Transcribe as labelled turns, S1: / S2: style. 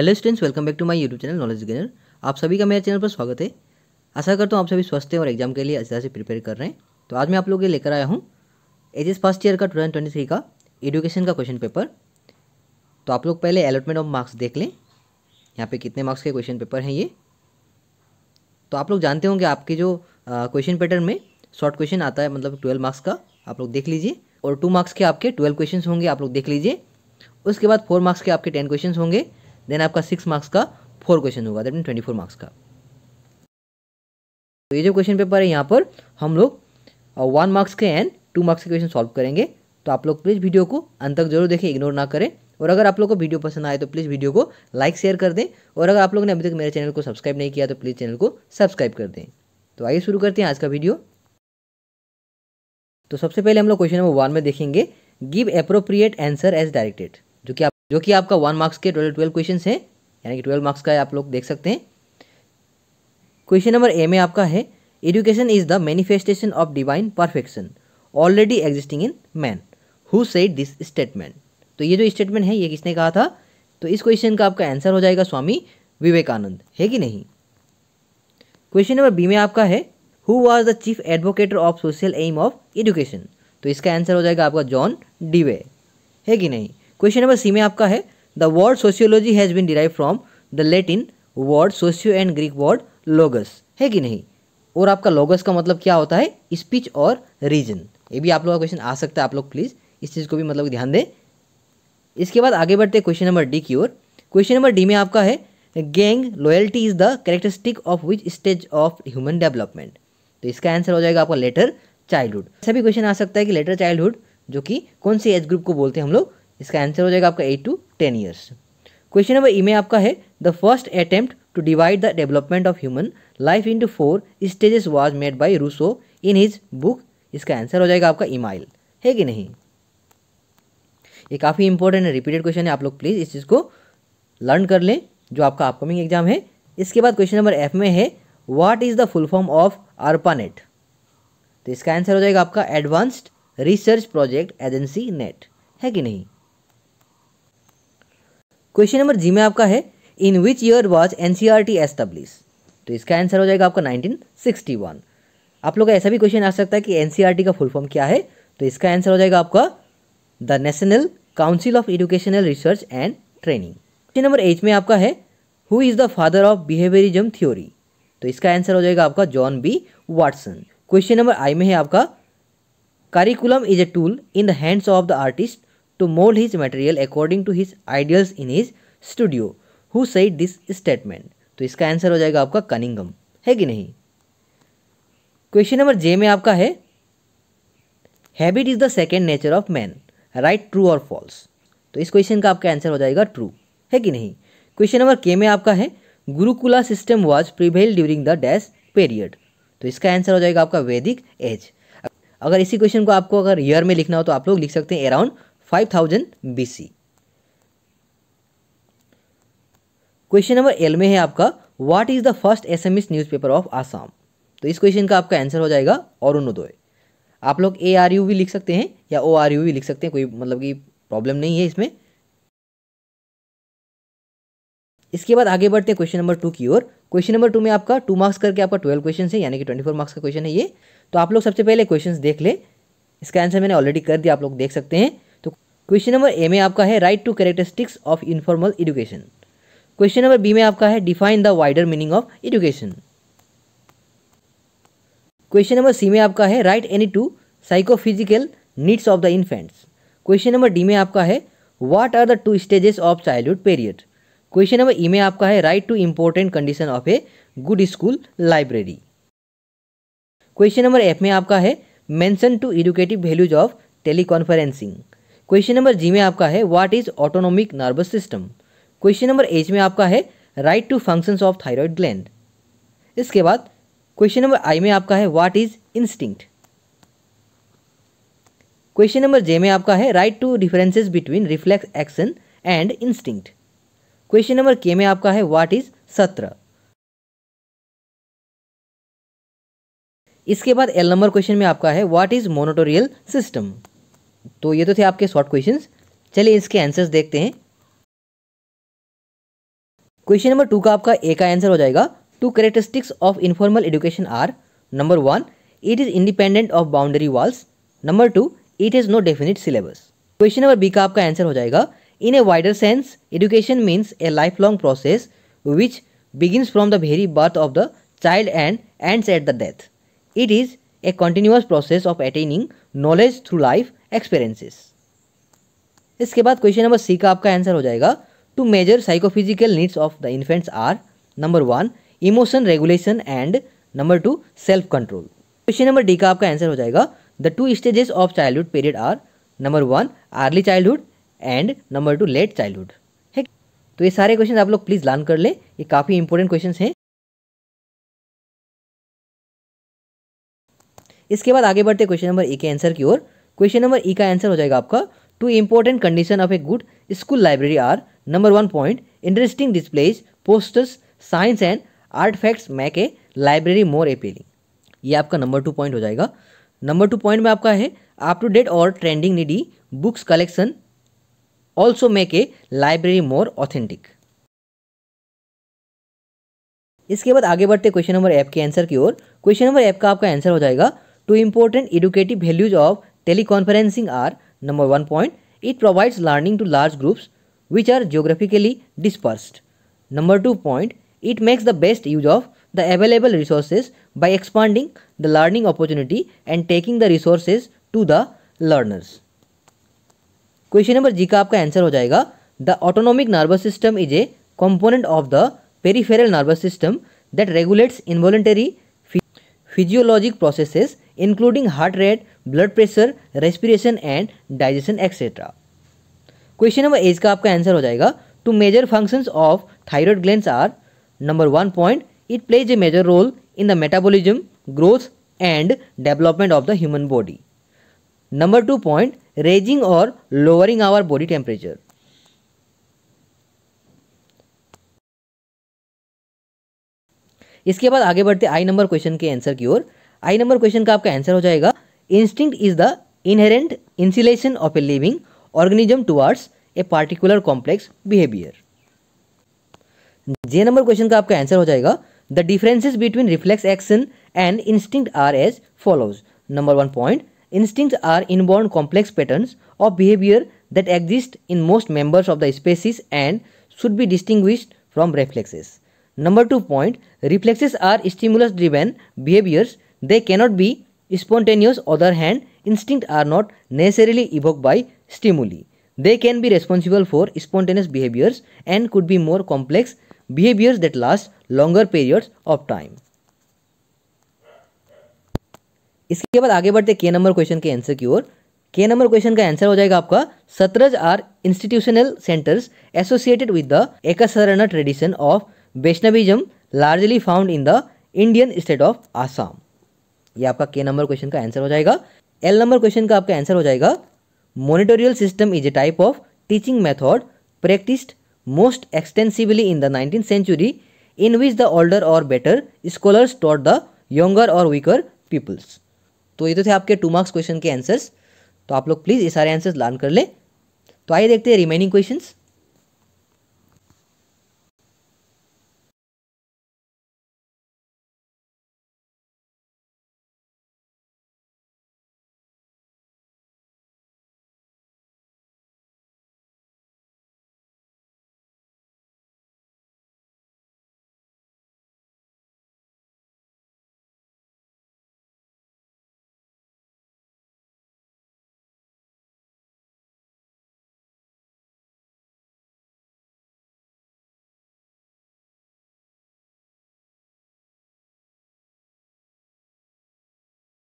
S1: Hello students welcome back to my YouTube channel knowledge gainer आप सभी का मेरे चैनल पर स्वागत है आशा करता हूँ आप सभी स्वस्थ हैं और एग्जाम के लिए अच्छी से प्रिपेयर कर रहे हैं तो आज मैं आप लोगों के लेकर आया हूँ एस फर्स्ट ईयर का टू ट्वेंटी थ्री का एडुकेशन का क्वेश्चन पेपर तो आप लोग पहले अलॉटमेंट ऑफ मार्क्स देख लें यहाँ पर कितने मार्क्स के क्वेश्चन पेपर हैं ये तो आप लोग जानते होंगे आपके जो क्वेश्चन पैटर्न में शॉर्ट क्वेश्चन आता है मतलब ट्वेल्व मार्क्स का आप लोग देख लीजिए और टू मार्क्स के आपके ट्वेल्व क्वेश्चन होंगे आप लोग देख लीजिए उसके बाद फोर मार्क्स के आपके टेन क्वेश्चन होंगे देन आपका सिक्स मार्क्स का फोर क्वेश्चन होगा that mean twenty four marks का तो ये जो क्वेश्चन पेपर है यहाँ पर हम लोग वन uh, मार्क्स के एंड टू मार्क्स के क्वेश्चन सॉल्व करेंगे तो आप लोग प्लीज़ वीडियो को अंत तक जरूर देखें इग्नोर ना करें और अगर आप लोग को वीडियो पसंद आए तो प्लीज़ वीडियो को लाइक शेयर कर दें और अगर आप लोग ने अभी तक मेरे चैनल को सब्सक्राइब नहीं किया तो प्लीज़ चैनल को सब्सक्राइब कर दें तो आइए शुरू करते हैं आज का वीडियो तो सबसे पहले हम लोग क्वेश्चन नंबर वन में देखेंगे give appropriate answer as directed जो कि आप जो कि आपका वन मार्क्स के टोटल ट्वेल्व क्वेश्चन है यानी कि ट्वेल्व मार्क्स का आप लोग देख सकते हैं क्वेश्चन नंबर ए में आपका है education is the manifestation of divine perfection already existing in man who said this statement तो ये जो स्टेटमेंट है ये किसने कहा था तो इस क्वेश्चन का आपका आंसर हो जाएगा स्वामी विवेकानंद है कि नहीं क्वेश्चन नंबर बी में आपका है who was the chief advocator of social aim of education तो इसका आंसर हो जाएगा आपका जॉन डीवे है कि नहीं क्वेश्चन नंबर सी में आपका है the word sociology has been derive from the Latin word socio and Greek word logos है कि नहीं और आपका लोगस का मतलब क्या होता है स्पीच और रीजन ये भी आप लोग का क्वेश्चन आ सकता है आप लोग प्लीज़ इस चीज़ को भी मतलब ध्यान दें इसके बाद आगे बढ़ते क्वेश्चन नंबर डी की ओर क्वेश्चन नंबर डी में आपका है gang loyalty is the characteristic of which stage of human development तो इसका आंसर हो जाएगा आपका लेटर चाइल्डहुड ऐसा भी क्वेश्चन आ सकता है कि लेटर चाइल्डहुड जो कि कौन से एज ग्रुप को बोलते हैं हम लोग इसका आंसर हो जाएगा आपका eight to ten years question number E में आपका है the first attempt to divide the development of human life to four stages was made by Rousseau in his book इसका आंसर हो जाएगा आपका इमाइल है कि नहीं ये काफ़ी इंपॉर्टेंट है रिपीटेड क्वेश्चन है आप लोग प्लीज़ इस चीज़ को लर्न कर लें जो आपका अपकमिंग एग्जाम है इसके बाद क्वेश्चन नंबर एफ में है what is the full form of ARPANET तो इसका आंसर हो जाएगा आपका advanced research project agency net है कि नहीं क्वेश्चन नंबर जी में आपका है in which year was N C R T establish तो इसका आंसर हो जाएगा आपका 1961 आप लोग का ऐसा भी क्वेश्चन आ सकता है कि एन सी आर टी का फुल फॉर्म क्या है तो इसका आंसर हो जाएगा आपका the national council of educational research and training question number H में आपका है who is the father of behaviourism theory तो इसका आंसर हो जाएगा आपका John B Watson question number I में है आपका curriculum is a tool in the hands of the artist to mold his material according to his ideals in his studio who said this statement तो इसका answer हो जाएगा आपका Cunningham है कि नहीं क्वेश्चन नंबर जे में आपका है habit is the second nature of man right true और फॉल्स तो इस क्वेश्चन का आपका आंसर हो जाएगा ट्रू है कि नहीं क्वेश्चन नंबर के में आपका है Gurukula system was prevail during the dash period तो इसका आंसर हो जाएगा आपका वैदिक एज अगर इसी क्वेश्चन को आपको अगर ईयर में लिखना हो तो आप लोग लिख सकते हैं around five thousand B C question number L में है आपका what is the first S M newspaper of Assam तो इस क्वेश्चन का आपका आंसर हो जाएगा अरुणोदय आप लोग ए आर यू भी लिख सकते हैं या ओ आर यू भी लिख सकते हैं कोई मतलब कि प्रॉब्लम नहीं है इसमें इसके बाद आगे बढ़ते हैं क्वेश्चन नंबर टू की ओर क्वेश्चन नंबर टू में आपका टू मार्क्स करके आपका ट्वेल्व क्वेश्चन है यानी कि ट्वेंटी फोर मार्क्स का क्वेश्चन है ये तो आप लोग सबसे पहले क्वेश्चन देख ले इसका आंसर मैंने ऑलरेडी कर दिया आप लोग देख सकते हैं क्वेश्चन नंबर ए में आपका है write two characteristics of informal education question number B में आपका है define the wider meaning of education question number C में आपका है write any two psychophysical needs of the infants question number D में आपका है what are the two stages of childhood period question number E में आपका है write two important condition of a good school library question number F में आपका है mention two educative values of teleconferencing question number G में आपका है what is autonomic nervous system question number H में आपका है write two functions of thyroid gland इसके बाद क्वेश्चन नंबर आई में आपका है what is instinct question number J में आपका है write two differences between reflex action and instinct question number K में आपका है व्हाट इज सत्र इसके बाद एल नंबर क्वेश्चन में आपका है व्हाट इज मोनोटोरियल सिस्टम तो ये तो थे आपके शॉर्ट क्वेश्चन चलिए इसके आंसर्स देखते हैं क्वेश्चन नंबर टू का आपका ए का आंसर हो जाएगा two characteristics of informal education are number one it is independent of boundary walls number two it is no definite syllabus question number B का आपका आंसर हो जाएगा in a wider sense education means a lifelong process which begins from the very birth of the child and ends at the death it is a continuous process of attaining knowledge through life experiences इसके बाद question number सी का आपका answer हो जाएगा two major psychophysical needs of the infants are number one emotion regulation and number two self control question number D का आपका answer हो जाएगा the two stages of childhood period are number one early childhood and number two late childhood तो ये सारे question आप लोग please learn कर ले ये काफ़ी इंपॉर्टेंट क्वेश्चन हैं इसके बाद आगे बढ़ते क्वेश्चन नंबर ई के आंसर की ओर क्वेश्चन नंबर ई का आंसर हो जाएगा आपका two important condition of a good school library are number one point interesting displays posters science and art facts make a library more appealing ये आपका नंबर टू पॉइंट हो जाएगा नंबर टू पॉइंट में आपका है अप टू डेट और trending needy books collection also make a library more authentic इसके बाद आगे बढ़ते क्वेश्चन नंबर एफ के आंसर की ओर क्वेश्चन नंबर एफ का आपका आंसर हो जाएगा Two important educative values of teleconferencing are number 1 point it provides learning to large groups which are geographically dispersed. Number 2 point it makes the best use of the available resources by expanding the learning opportunity and taking the resources to the learners. Question number G का आपका answer हो जाएगा the autonomic nervous system is a component of the peripheral nervous system that regulates involuntary physiologic processes including heart rate blood pressure respiration and digestion etcetera question number H का आपका answer हो जाएगा two major functions of thyroid glands are number one point it plays a major role in the metabolism growth and development of the human body number two point raising और lowering our body temperature इसके बाद आगे बढ़ते I number question के answer की ओर आई number question का आपका आंसर हो जाएगा instinct is the inherent inclination of a living organism towards a particular complex behaviour J number question का आपका आंसर हो जाएगा the differences between reflex action and instinct are as follows number one point instinct are inborn complex pattern of behaviour that exist in most members of the species and should be distinguished from reflexes number two point reflexes are stimulus driven behaviours they cannot B spontaneous other hand instinct are not necessarily evoke by stimuli they can be responsible for spontaneous behaviours and could be more complex behaviours that last longer periods of time इसके बाद आगे बढ़ते के number question के answer की ओर के number question का answer हो जाएगा आपका sattras are institutional centres associated with the एक tradition of Vaishnavism largely found in the Indian state of Assam ये आपका के नंबर क्वेश्चन का आंसर हो जाएगा एल नंबर क्वेश्चन का आपका आंसर हो जाएगा monitorial system is a type of teaching method practised most extensively in the nineteen century in which the older और better scholars taught the younger और weaker peoples तो ये तो थे आपके टू मार्क्स क्वेश्चन के आंसर्स तो आप लोग प्लीज़ ये सारे आंसर्स लर्न कर लें तो आइए देखते हैं रिमेनिंग क्वेश्चंस